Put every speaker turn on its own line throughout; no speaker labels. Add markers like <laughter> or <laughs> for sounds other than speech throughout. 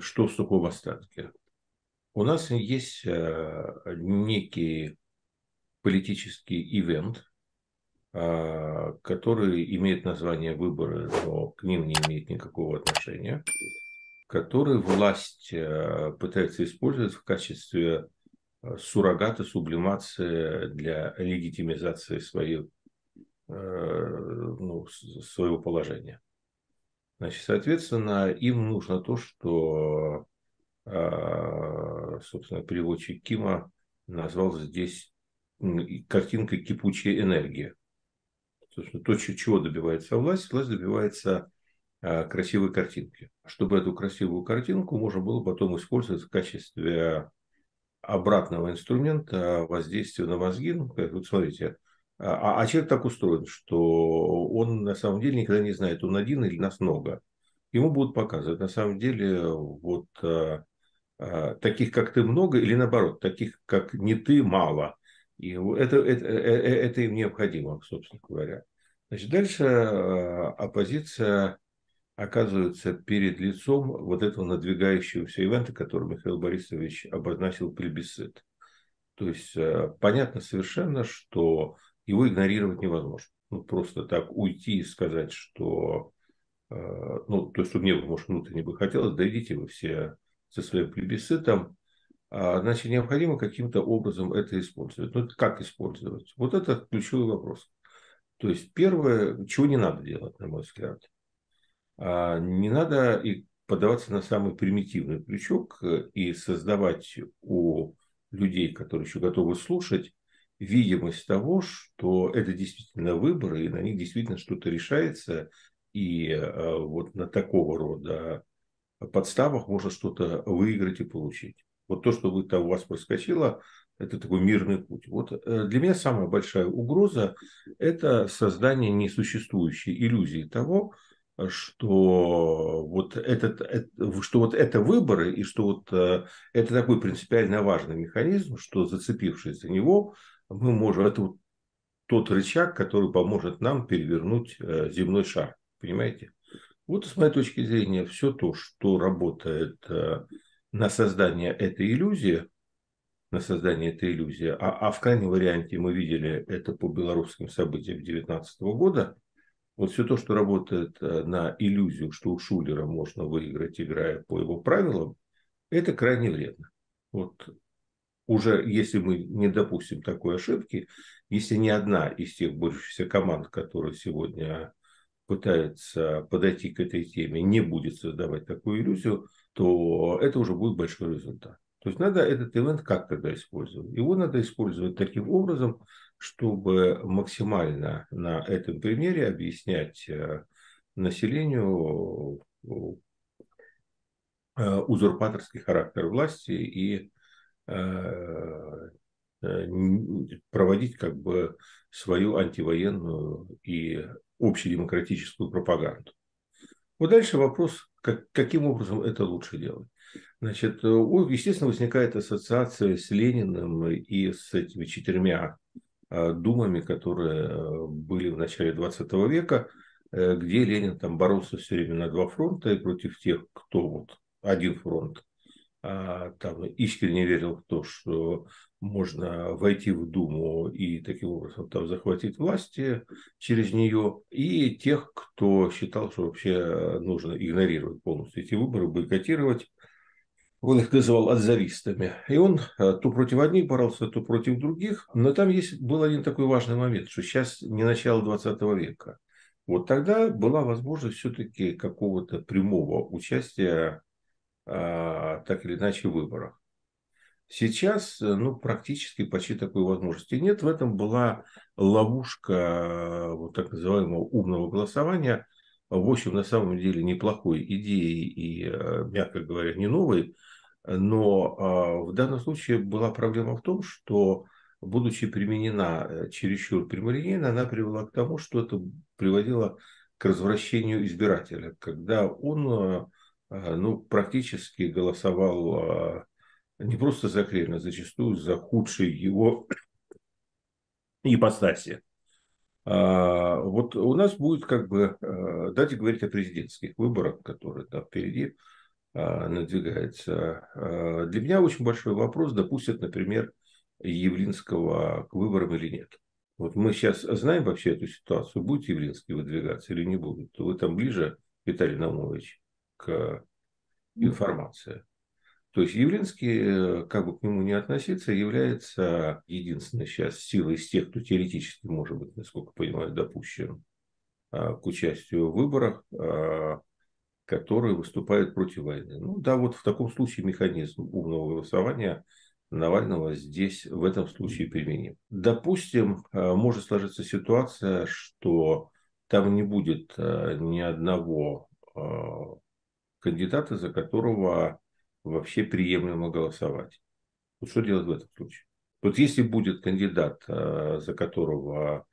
что в сухом остатке? У нас есть э, некий политический ивент, э, который имеет название выборы, но к ним не имеет никакого отношения, который власть э, пытается использовать в качестве суррогата, сублимации для легитимизации своих, ну, своего положения. Значит, соответственно, им нужно то, что, а, собственно, переводчик Кима назвал здесь картинкой кипучая энергия. Собственно, то, чего добивается власть, власть добивается а, красивой картинки. Чтобы эту красивую картинку можно было потом использовать в качестве обратного инструмента воздействия на мозги. Ну, вот смотрите, а, а человек так устроен, что он на самом деле никогда не знает, он один или нас много. Ему будут показывать, на самом деле, вот а, а, таких, как ты, много, или наоборот, таких, как не ты, мало. И это, это, э, э, э, это им необходимо, собственно говоря. Значит, дальше а, оппозиция оказывается перед лицом вот этого надвигающегося ивента, который Михаил Борисович обозначил плебисцит. То есть понятно совершенно, что его игнорировать невозможно. Ну, просто так уйти и сказать, что э, ну, то, что мне, бы, может, внутренне бы хотелось, да вы все со своим плебисцитом, а, значит, необходимо каким-то образом это использовать. Ну, как использовать? Вот это ключевой вопрос. То есть, первое, чего не надо делать, на мой взгляд, а, не надо и подаваться на самый примитивный крючок э, и создавать у людей, которые еще готовы слушать, видимость того, что это действительно выборы, и на них действительно что-то решается, и э, вот на такого рода подставах можно что-то выиграть и получить. Вот то, что вы там у вас проскочило, это такой мирный путь. Вот э, для меня самая большая угроза – это создание несуществующей иллюзии того, что вот, этот, э, что вот это выборы и что вот это такой принципиально важный механизм, что зацепившись за него, мы можем, это вот тот рычаг, который поможет нам перевернуть э, земной шар, понимаете? Вот с моей точки зрения, все то, что работает э, на создание этой иллюзии, на создание этой иллюзии, а, а в крайнем варианте мы видели это по белорусским событиям 2019 года, вот все то, что работает э, на иллюзию, что у Шулера можно выиграть, играя по его правилам, это крайне вредно. Вот уже если мы не допустим такой ошибки, если ни одна из тех борющихся команд, которая сегодня пытается подойти к этой теме, не будет создавать такую иллюзию, то это уже будет большой результат. То есть надо этот ивент как тогда использовать? Его надо использовать таким образом, чтобы максимально на этом примере объяснять э, населению э, узурпаторский характер власти и Э, э, проводить как бы свою антивоенную и общедемократическую пропаганду. Вот дальше вопрос, как, каким образом это лучше делать. Значит, естественно, возникает ассоциация с Лениным и с этими четырьмя э, думами, которые были в начале 20 века, где Ленин там боролся все время на два фронта и против тех, кто вот один фронт а, там искренне верил в то, что можно войти в Думу и таким образом там захватить власти э, через нее, и тех, кто считал, что вообще нужно игнорировать полностью эти выборы, бойкотировать. Он их называл отзавистами. И он а, то против одних боролся, то против других. Но там есть, был один такой важный момент, что сейчас не начало 20 века. Вот тогда была возможность все-таки какого-то прямого участия а, так или иначе выборах. Сейчас э, ну, практически почти такой возможности нет. В этом была ловушка э, вот так называемого умного голосования. В общем, на самом деле неплохой идеей и, э, мягко говоря, не новой. Но а, в данном случае была проблема в том, что, будучи применена чересчур прямолинейно, она привела к тому, что это приводило к развращению избирателя, когда он Э, ну, практически голосовал э, не просто за Кремль, а зачастую за худшие его <clears throat> ипостаси. Э, вот у нас будет как бы, дайте говорить о президентских выборах, которые там впереди надвигаются. Для меня очень большой вопрос, допустят, например, Явлинского к выборам или нет. Вот мы сейчас знаем вообще эту ситуацию, будет Явлинский выдвигаться или не будет? Вы там ближе, Виталий Наумович? к э, информации. То есть Явлинский, э, как бы к нему не относиться, является единственной сейчас силой из тех, кто теоретически может быть, насколько понимаю, допущен э, к участию в выборах, который выступает против войны. Ну да, вот в таком случае механизм умного голосования Навального здесь в этом случае применим. Допустим, может сложиться ситуация, что там не будет ни одного кандидата, за которого вообще приемлемо голосовать. Вот что делать в этом случае? Вот если будет кандидат, э, за которого,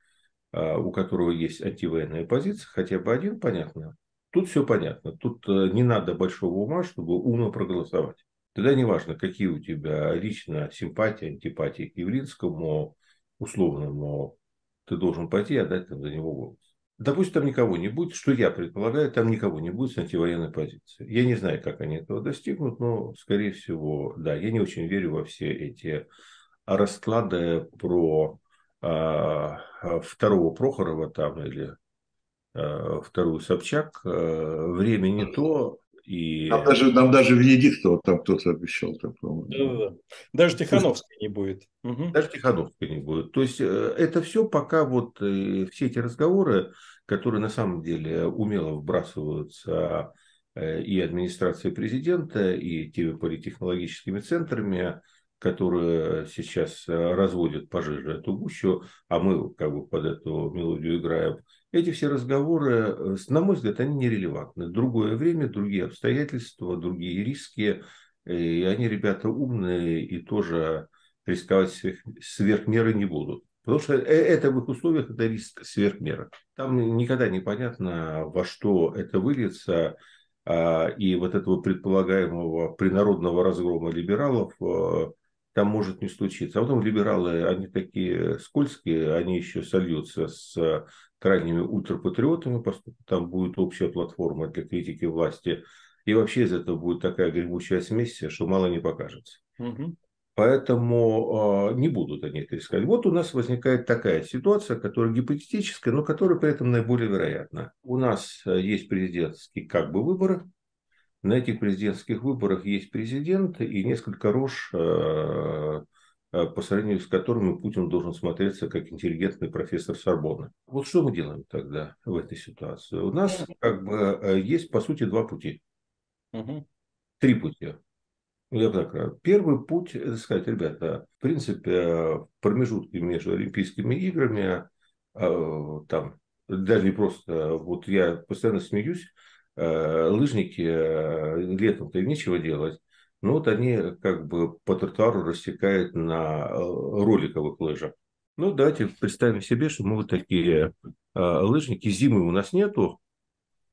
э, у которого есть антивоенная позиция, хотя бы один, понятно, тут все понятно. Тут э, не надо большого ума, чтобы умно проголосовать. Тогда неважно, какие у тебя лично симпатии, антипатии к еврейскому условному, ты должен пойти и отдать там за него голос. Допустим, там никого не будет, что я предполагаю, там никого не будет с антивоенной позиции. Я не знаю, как они этого достигнут, но, скорее всего, да, я не очень верю во все эти расклады про а, а второго Прохорова там или а, вторую Собчак. А, время не то, и... Нам, даже, нам даже Венедиктова там кто-то обещал. Там, да, да, Даже Тихановской не будет. Угу. Даже Тихановской не будет. То есть э, это все пока вот э, все эти разговоры, которые на самом деле умело вбрасываются э, и администрацией президента, и теми политехнологическими центрами, которые сейчас разводят пожиже эту гущу, а мы как бы под эту мелодию играем, эти все разговоры, э, на мой взгляд, они нерелевантны. Другое время, другие обстоятельства, другие риски. Э, и они, ребята, умные и тоже рисковать сверхмеры не будут. Потому что э, это в их условиях это риск сверх Там никогда не понятно, во что это выльется. А, и вот этого предполагаемого принародного разгрома либералов там может не случиться. А потом либералы, они такие скользкие, они еще сольются с э, крайними ультрапатриотами, поскольку там будет общая платформа для критики власти. И вообще из этого будет такая гремучая смесь, что мало не покажется. Угу. Поэтому э, не будут они это искать. Вот у нас возникает такая ситуация, которая гипотетическая, но которая при этом наиболее вероятна. У нас э, есть президентские как бы выборы, на этих президентских выборах есть президент и несколько рож, э, э, по сравнению с которыми Путин должен смотреться как интеллигентный профессор Сорбонны. Вот что мы делаем тогда в этой ситуации? У нас как бы э, есть, по сути, два пути. Угу. Три пути. Я так Первый путь, это сказать, ребята, в принципе, в промежутке между Олимпийскими играми, там, даже не просто, вот я постоянно смеюсь, Э, лыжники э, летом-то нечего делать. Ну вот они как бы по тротуару рассекают на э, роликовых лыжах. Ну давайте представим себе, что мы вот такие лыжники, зимы у нас нету,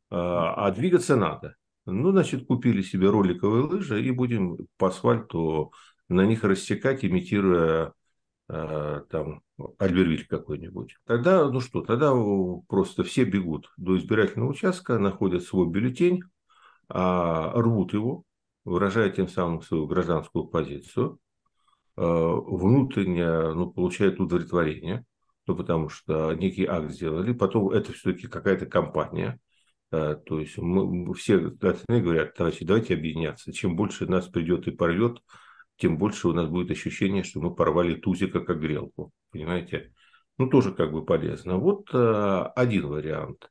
а двигаться надо. Ну, значит, купили себе роликовые лыжи и будем по асфальту на них рассекать, имитируя а, там Альбервиль какой-нибудь. Тогда, ну что, тогда просто все бегут до избирательного участка, находят свой бюллетень, а, рвут его, выражая тем самым свою гражданскую позицию, а, внутренне ну, получают удовлетворение, ну, потому что некий акт сделали, потом это все-таки какая-то компания, то есть мы, все остальные говорят, товарищи, давайте объединяться, чем больше нас придет и порвет, тем больше у нас будет ощущение, что мы порвали тузика как грелку. Понимаете? Ну, тоже как бы полезно. Вот а, один вариант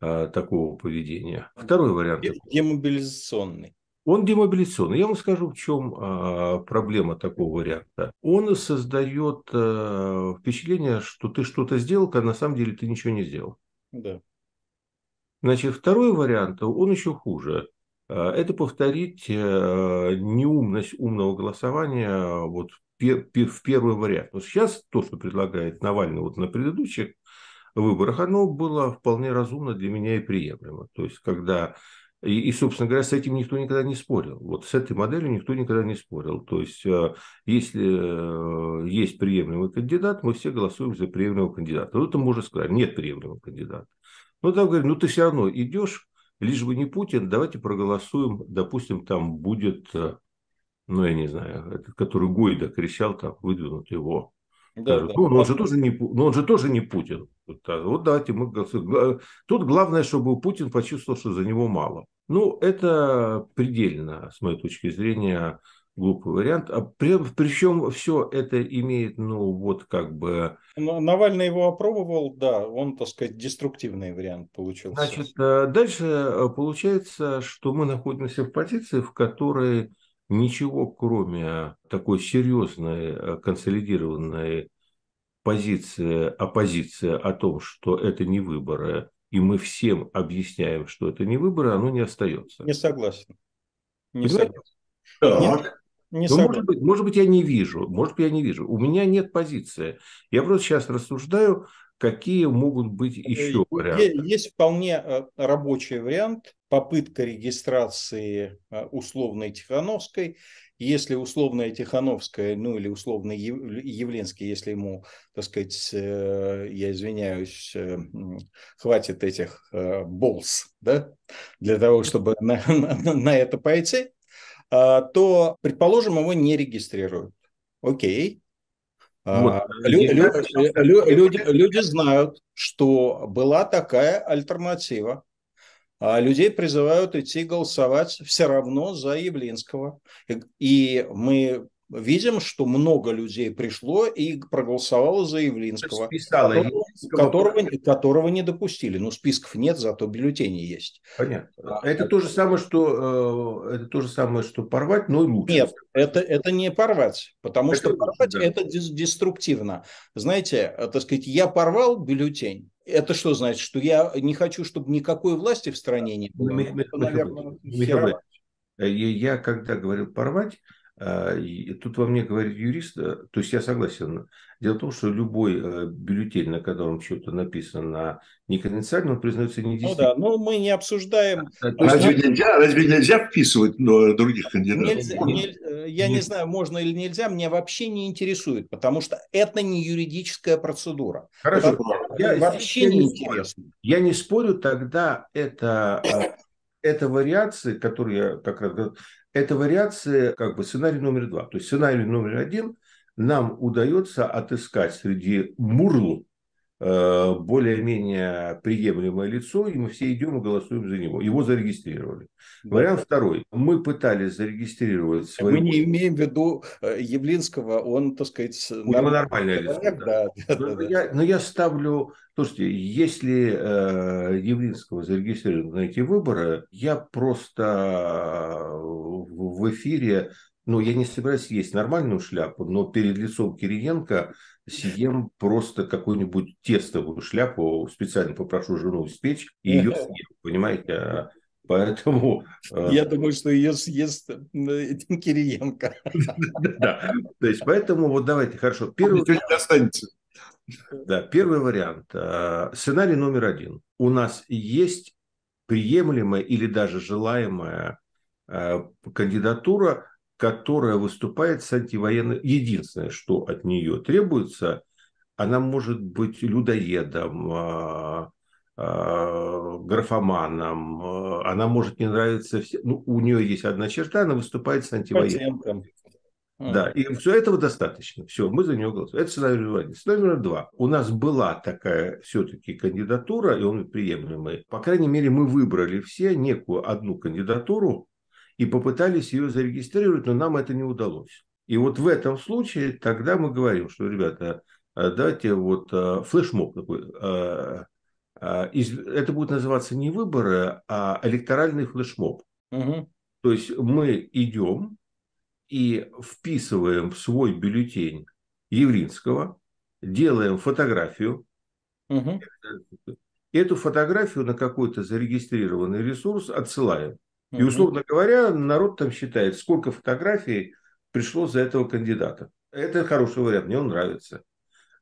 а, такого поведения. Второй вариант. Демобилизационный. Он демобилизационный. Я вам скажу, в чем а, проблема такого варианта. Он создает а, впечатление, что ты что-то сделал, когда на самом деле ты ничего не сделал. Да. Значит, второй вариант, он еще хуже. Э, это повторить э, неумность умного голосования э, вот в первый вариант. Но сейчас то, что предлагает Навальный вот на предыдущих выборах, оно было вполне разумно для меня и приемлемо. То есть, когда и, и, собственно говоря, с этим никто никогда не спорил. Вот с этой моделью никто никогда не спорил. То есть, если есть приемлемый кандидат, мы все голосуем за приемлемого кандидата. Ну, это можно сказать, нет приемлемого кандидата. Но ну, там говорят, ну ты все равно идешь лишь бы не Путин, давайте проголосуем, допустим, там будет, э, ну, я не знаю, этот, который Гойда кричал, там, выдвинут его. Да, да, ну, Он же тоже не, но ну, он же тоже не Путин. Вот, вот давайте мы голосуем. Тут главное, чтобы Путин почувствовал, что за него мало. Ну, это предельно, с моей точки зрения, глупый вариант. А при, причем все это имеет, ну, вот как бы...
Ну, Навальный его опробовал, да, он, так сказать, деструктивный вариант получился.
Значит, э, дальше э, получается, что мы находимся в позиции, в которой ничего, кроме такой серьезной э, консолидированной позиции оппозиции о том, что это не выборы, и мы всем объясняем, что это не выборы, оно не остается. Не согласен. Не Понимаете? согласен. Так. Не ну, может, быть, может быть, я не вижу, может быть, я не вижу. У меня нет позиции. Я просто сейчас рассуждаю, какие могут быть э, еще варианты.
Есть вполне э, рабочий вариант. Попытка регистрации э, условной Тихановской. Если условная Тихановская, ну или условный Явленский, если ему, так сказать, я извиняюсь, хватит этих болс, да, для того, чтобы на, <laughs> на, на это пойти, а, то, предположим, его не регистрируют. Окей.
А, вот. Лю, лю, лю, люди,
люди знают, что была такая альтернатива. А, людей призывают идти голосовать все равно за Явлинского. И мы видим, что много людей пришло и проголосовало за Явлинского, которого, Явлинского. Которого, которого не допустили. Ну, списков нет, зато бюллетени есть. Понятно. А, это а, то же самое, что, э, это то же самое, что порвать, но и лучше. Нет, это, это не порвать, потому это что лучше, порвать да. это деструктивно. Знаете, э, так сказать, я порвал бюллетень, это что значит? Что я не хочу, чтобы никакой власти в стране не ну, было? Ну, Михаил, Наверное, Михаил, э,
я когда говорил порвать, а, и тут во мне говорит юрист, то есть я согласен. Дело в том, что любой э, бюллетень, на котором что-то написано неконвенциально, он признается ну недействительным.
Ну да, но мы не обсуждаем... А, а, разве, есть, нельзя, разве нельзя
вписывать э, других кандидатов? Нельзя, ну, э, не, я Нет. не
знаю, можно или нельзя, меня вообще не интересует, потому что это не юридическая процедура. Хорошо. Я, вообще не, не интересно. Я не спорю,
тогда это это вариации, которые я как раз это вариация, как бы сценарий номер два. То есть сценарий номер один нам удается отыскать среди мурл Э, более-менее приемлемое лицо, и мы все идем и голосуем за него. Его зарегистрировали. Вариант второй. Мы пытались зарегистрировать своего... Мы не
имеем в виду э, Явлинского, он, так сказать... У него нормальное лицо. Да. Да, да, но, Я,
но я ставлю... Слушайте, если э, Явлинского зарегистрировали на эти выборы, я просто э, в эфире ну, я не собираюсь есть нормальную шляпу, но перед лицом Кириенко съем просто какую-нибудь тестовую шляпу, специально попрошу жену испечь, и ее съем, <laughs> понимаете? А поэтому... Э, Я
думаю, что ее съест этим Кириенко. <laughs>
Да, то есть поэтому вот давайте, хорошо. Первый останется. Да, первый вариант. Э, сценарий номер один. У нас есть приемлемая или даже желаемая э, кандидатура, которая выступает с антивоенной... Единственное, что от нее требуется, она может быть людоедом, а, а, графоманом, а, она может не нравиться... Все... Ну, у нее есть одна черта, она выступает с антивоенной. Да, и все этого достаточно. Все, мы за нее голосуем. Это сценарий один. Сценарий номер два. У нас была такая все-таки кандидатура, и он приемлемый. По крайней мере, мы выбрали все некую одну кандидатуру, и попытались ее зарегистрировать, но нам это не удалось. И вот в этом случае тогда мы говорим, что, ребята, э, дайте вот э, флешмоб такой, э, это будет называться не выборы, а электоральный флешмоб. Угу. То есть мы идем и вписываем в свой бюллетень Евринского, делаем фотографию. Угу. Эту фотографию на какой-то зарегистрированный ресурс отсылаем. И, условно говоря, народ там считает, сколько фотографий пришло за этого кандидата. Это хороший вариант, мне он нравится.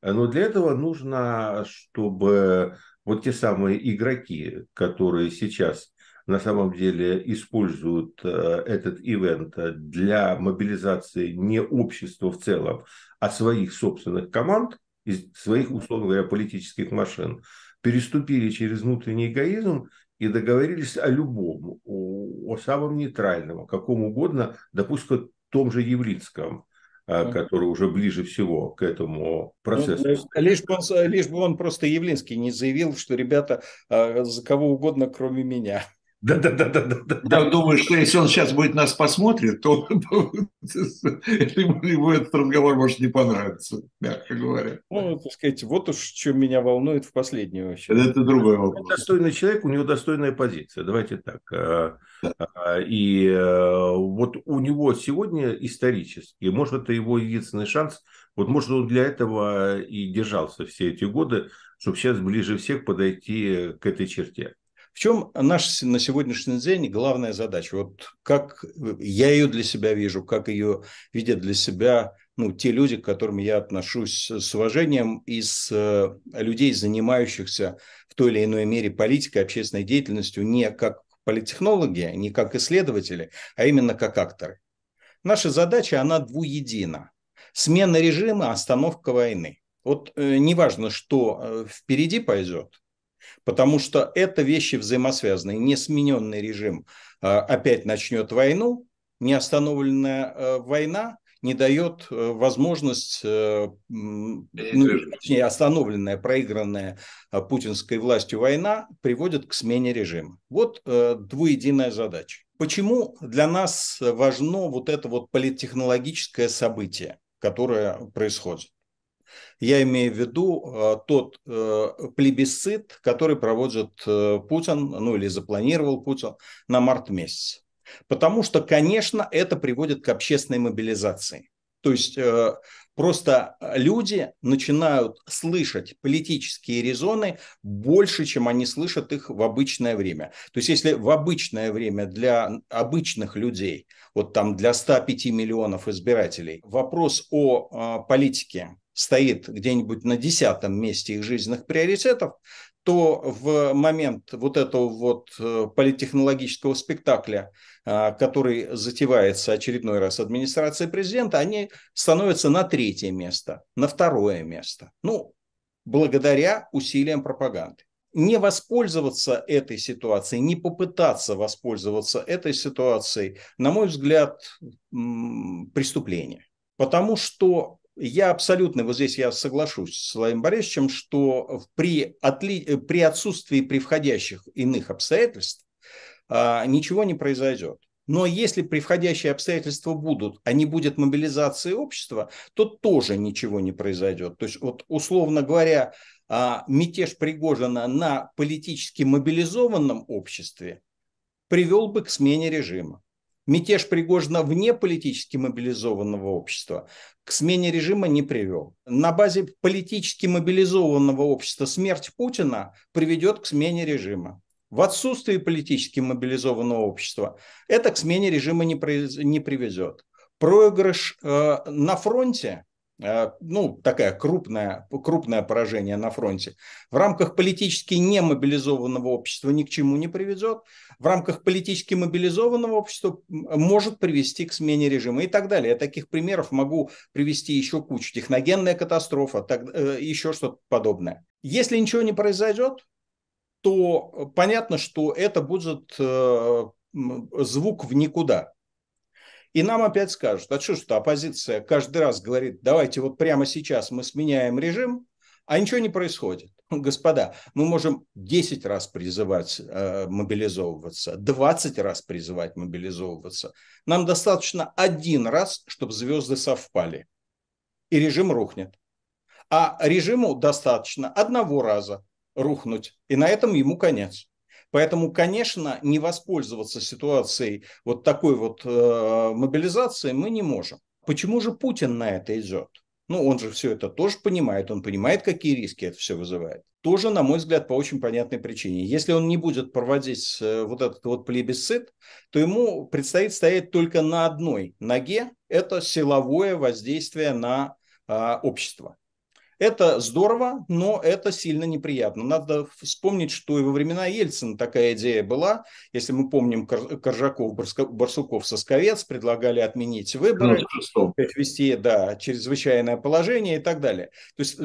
Но для этого нужно, чтобы вот те самые игроки, которые сейчас на самом деле используют э, этот ивент для мобилизации не общества в целом, а своих собственных команд, из своих, условно говоря, политических машин, переступили через внутренний эгоизм и договорились о любом, о, о самом нейтральном, о каком угодно, допустим, о том же Явлицком, а, который уже ближе всего к этому процессу. Ну,
э, лишь бы, он, лишь бы он просто Явлинский не заявил, что ребята а, за кого угодно, кроме меня. Да, да, да, да, да, да. Я думаю, что если он сейчас будет нас посмотрит, то <laughs> ему этот разговор может не понравиться, мягко говоря. Ну, так сказать, вот уж что меня волнует в последнее вообще. Это другой вопрос. Достойный человек, у него
достойная позиция, давайте так. А, а, и э, вот у него сегодня исторически, может, это его единственный шанс, вот может он для этого и держался все эти годы, чтобы сейчас ближе всех подойти к этой черте.
В чем наша на сегодняшний день главная задача? Вот как я ее для себя вижу, как ее видят для себя ну, те люди, к которым я отношусь с уважением, из э, людей, занимающихся в той или иной мере политикой, общественной деятельностью, не как политтехнологи, не как исследователи, а именно как акторы. Наша задача, она двуедина. Смена режима, остановка войны. Вот э, неважно, что э, впереди пойдет – Потому что это вещи взаимосвязанные. Несмененный режим а, опять начнет войну, неостановленная э, война не дает э, возможность, э, ну, точнее, остановленная, проигранная а, путинской властью война приводит к смене режима. Вот двуединая задача. Почему для нас важно вот это вот политтехнологическое событие, которое происходит? Я имею в виду э, тот э, плебисцит, который проводит э, Путин, ну или запланировал Путин на март месяц. Потому что, конечно, это приводит к общественной мобилизации. То есть просто люди начинают слышать политические резоны больше, чем они слышат их в обычное время. То есть если в обычное время для обычных людей, вот там для 105 миллионов избирателей, вопрос о политике стоит где-нибудь на десятом месте их жизненных приоритетов, то в момент вот этого вот э, политтехнологического спектакля, э, который затевается очередной раз администрацией президента, они становятся на третье место, на второе место. Ну, благодаря усилиям пропаганды. Не воспользоваться этой ситуацией, не попытаться воспользоваться этой ситуацией, на мой взгляд, преступление. Потому что я абсолютно, вот здесь я соглашусь с Владимиром Борисовичем, что при, отли, э, при отсутствии превходящих иных обстоятельств а, ничего не произойдет. Но если превходящие обстоятельства будут, а не будет мобилизации общества, то тоже ничего не произойдет. То есть, вот, условно говоря, а, мятеж Пригожина на политически мобилизованном обществе привел бы к смене режима. Мятеж Пригожина вне политически мобилизованного общества к смене режима не привел. На базе политически мобилизованного общества смерть Путина приведет к смене режима. В отсутствии политически мобилизованного общества это к смене режима не, произ... не привезет. Проигрыш э, на фронте а, ну, такая крупная, крупное поражение на фронте, в рамках политически немобилизованного общества ни к чему не приведет, в рамках политически мобилизованного общества может привести к смене режима и так далее. Я таких примеров могу привести еще кучу. Техногенная катастрофа, так, э, еще что-то подобное. Если ничего не произойдет, то э, понятно, что это будет э, звук в никуда. И нам опять скажут, а что, что оппозиция каждый раз говорит, давайте вот прямо сейчас мы сменяем режим, а ничего не происходит. <laughs> Господа, мы можем 10 раз призывать э, мобилизовываться, 20 раз призывать мобилизовываться. Нам достаточно один раз, чтобы звезды совпали, и режим рухнет. А режиму достаточно одного раза рухнуть, и на этом ему конец. Поэтому, конечно, не воспользоваться ситуацией вот такой вот э, мобилизации мы не можем. Почему же Путин на это идет? Ну, он же все это тоже понимает, он понимает, какие риски это все вызывает. Тоже, на мой взгляд, по очень понятной причине. Если он не будет проводить э, вот этот вот плебисцит, то ему предстоит стоять только на одной ноге, это силовое воздействие на а, общество. Это здорово, но это сильно неприятно. Надо вспомнить, что и во времена Ельцина такая идея была. Если мы помним, Коржаков, Барсуков, Сосковец предлагали отменить выборы, ну, ввести да, чрезвычайное положение и так далее. То есть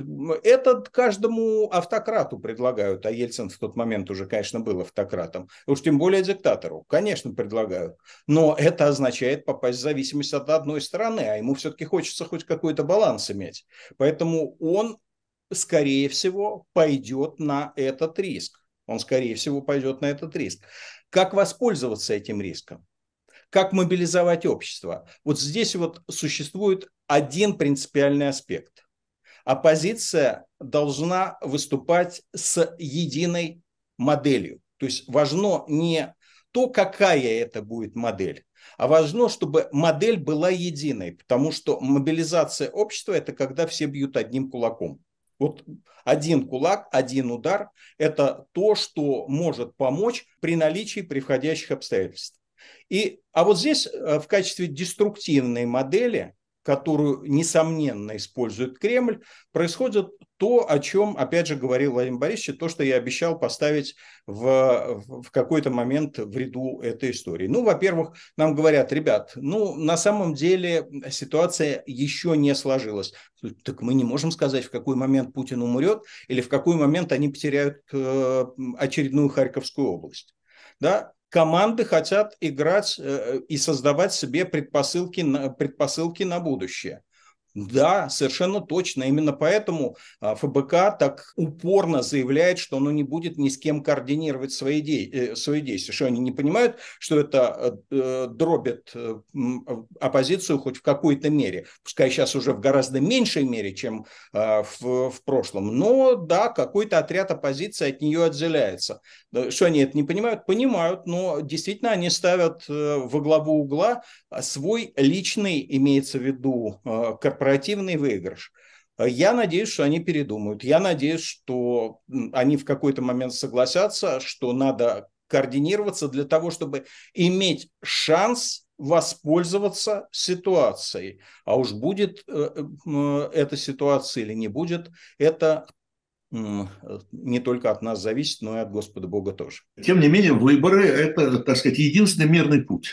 это каждому автократу предлагают, а Ельцин в тот момент уже, конечно, был автократом, уж тем более диктатору, конечно, предлагают. Но это означает попасть в зависимость от одной стороны, а ему все-таки хочется хоть какой-то баланс иметь. Поэтому он скорее всего, пойдет на этот риск. Он, скорее всего, пойдет на этот риск. Как воспользоваться этим риском? Как мобилизовать общество? Вот здесь вот существует один принципиальный аспект. Оппозиция должна выступать с единой моделью. То есть важно не то, какая это будет модель, а важно, чтобы модель была единой, потому что мобилизация общества – это когда все бьют одним кулаком. Вот один кулак, один удар – это то, что может помочь при наличии приходящих обстоятельств. И, а вот здесь э, в качестве деструктивной модели которую, несомненно, использует Кремль, происходит то, о чем, опять же, говорил Владимир Борисович, то, что я обещал поставить в, в какой-то момент в ряду этой истории. Ну, во-первых, нам говорят, ребят, ну, на самом деле ситуация еще не сложилась. Так мы не можем сказать, в какой момент Путин умрет или в какой момент они потеряют э, очередную Харьковскую область. Да? команды хотят играть э, и создавать себе предпосылки на, предпосылки на будущее. Да, совершенно точно. Именно поэтому а, ФБК так упорно заявляет, что оно не будет ни с кем координировать свои, де... Э, свои действия. Что они не понимают, что это э, дробит э, оппозицию хоть в какой-то мере. Пускай сейчас уже в гораздо меньшей мере, чем а, в, в прошлом. Но да, какой-то отряд оппозиции от нее отделяется. Что они это не понимают? Понимают, но действительно они ставят во главу угла а, свой личный, имеется в виду, корпоративный корпоративный выигрыш. Э, я надеюсь, что они передумают. Я надеюсь, что они в какой-то момент согласятся, что надо координироваться для того, чтобы иметь шанс воспользоваться ситуацией. А уж будет э, э, эта ситуация или не будет, это не только от нас зависит, но и от Господа Бога тоже. Тем не менее, выборы – это, так сказать, единственный мирный путь.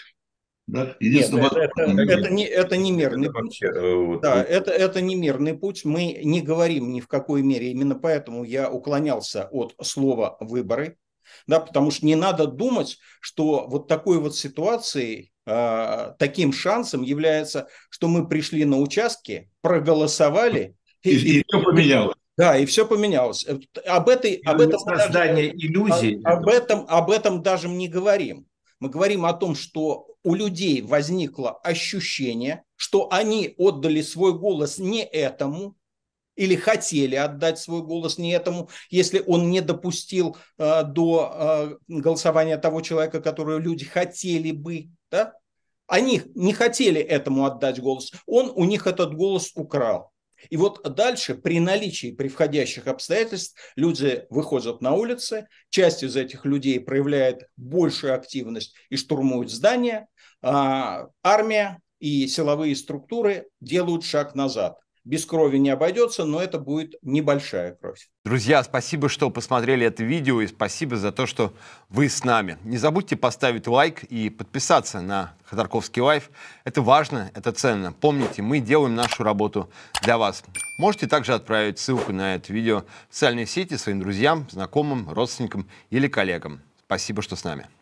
Да? Единственное, Нет, это, это, это, не, это не мирный это путь. Вообще, э, да, вот. Это, это не мирный путь. Мы не говорим ни в какой мере. Именно поэтому я уклонялся от слова выборы. Да, потому что не надо думать, что вот такой вот ситуацией, э, таким шансом является, что мы пришли на участки, проголосовали. И, и, и все поменялось. Да, и все поменялось. Э, об, этой, об этом создание даже, иллюзии. Об, а, об этом, об этом даже не говорим. Мы говорим о том, что у людей возникло ощущение, что они отдали свой голос не этому, или хотели отдать свой голос не этому, если он не допустил э, до э, голосования того человека, которого люди хотели бы, да? Они не хотели этому отдать голос, он у них этот голос украл. И вот дальше при наличии, при входящих обстоятельств люди выходят на улицы, часть из этих людей проявляет большую активность и штурмуют здания, а армия и силовые структуры делают шаг назад без крови не обойдется, но это будет небольшая кровь.
Друзья, спасибо, что посмотрели это видео и спасибо за то, что вы с нами. Не забудьте поставить лайк и подписаться на Ходорковский лайф. Это важно, это ценно. Помните, мы делаем нашу работу для вас. Можете также отправить ссылку на это видео в социальные сети своим друзьям, знакомым, родственникам или коллегам. Спасибо, что с нами.